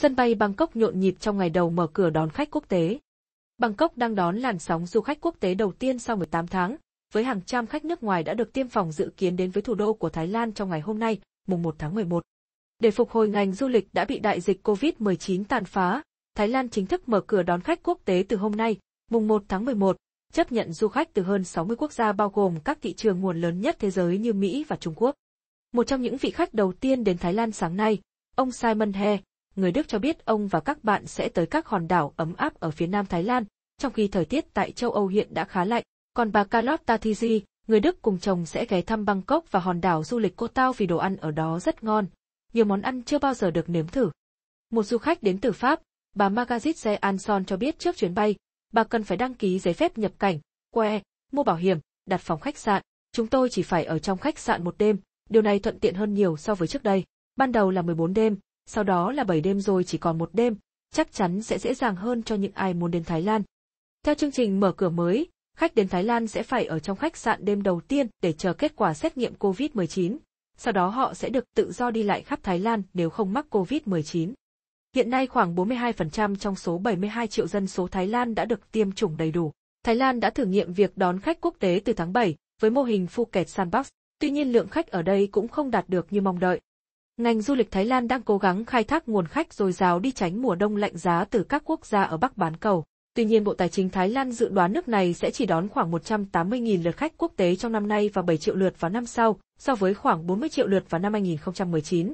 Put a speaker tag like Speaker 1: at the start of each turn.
Speaker 1: Sân bay Bangkok nhộn nhịp trong ngày đầu mở cửa đón khách quốc tế. Bangkok đang đón làn sóng du khách quốc tế đầu tiên sau 18 tháng, với hàng trăm khách nước ngoài đã được tiêm phòng dự kiến đến với thủ đô của Thái Lan trong ngày hôm nay, mùng 1 tháng 11. Để phục hồi ngành du lịch đã bị đại dịch COVID-19 tàn phá, Thái Lan chính thức mở cửa đón khách quốc tế từ hôm nay, mùng 1 tháng 11, chấp nhận du khách từ hơn 60 quốc gia bao gồm các thị trường nguồn lớn nhất thế giới như Mỹ và Trung Quốc. Một trong những vị khách đầu tiên đến Thái Lan sáng nay, ông Simon He, người Đức cho biết ông và các bạn sẽ tới các hòn đảo ấm áp ở phía nam Thái Lan, trong khi thời tiết tại châu Âu hiện đã khá lạnh. Còn bà Carlotta Thizi, người Đức cùng chồng sẽ ghé thăm Bangkok và hòn đảo du lịch Cô Tao vì đồ ăn ở đó rất ngon. Nhiều món ăn chưa bao giờ được nếm thử. Một du khách đến từ Pháp, bà Margaret Ze Anson cho biết trước chuyến bay, bà cần phải đăng ký giấy phép nhập cảnh, que, mua bảo hiểm, đặt phòng khách sạn. Chúng tôi chỉ phải ở trong khách sạn một đêm, điều này thuận tiện hơn nhiều so với trước đây. Ban đầu là 14 đêm, sau đó là 7 đêm rồi chỉ còn một đêm, chắc chắn sẽ dễ dàng hơn cho những ai muốn đến Thái Lan. Theo chương trình mở cửa mới, khách đến Thái Lan sẽ phải ở trong khách sạn đêm đầu tiên để chờ kết quả xét nghiệm COVID-19, sau đó họ sẽ được tự do đi lại khắp Thái Lan nếu không mắc COVID-19. Hiện nay khoảng 42% trong số 72 triệu dân số Thái Lan đã được tiêm chủng đầy đủ. Thái Lan đã thử nghiệm việc đón khách quốc tế từ tháng 7 với mô hình Phuket Sandbox, tuy nhiên lượng khách ở đây cũng không đạt được như mong đợi. Ngành du lịch Thái Lan đang cố gắng khai thác nguồn khách dồi dào đi tránh mùa đông lạnh giá từ các quốc gia ở Bắc bán cầu. Tuy nhiên Bộ Tài chính Thái Lan dự đoán nước này sẽ chỉ đón khoảng 180.000 lượt khách quốc tế trong năm nay và 7 triệu lượt vào năm sau, so với khoảng 40 triệu lượt vào năm 2019.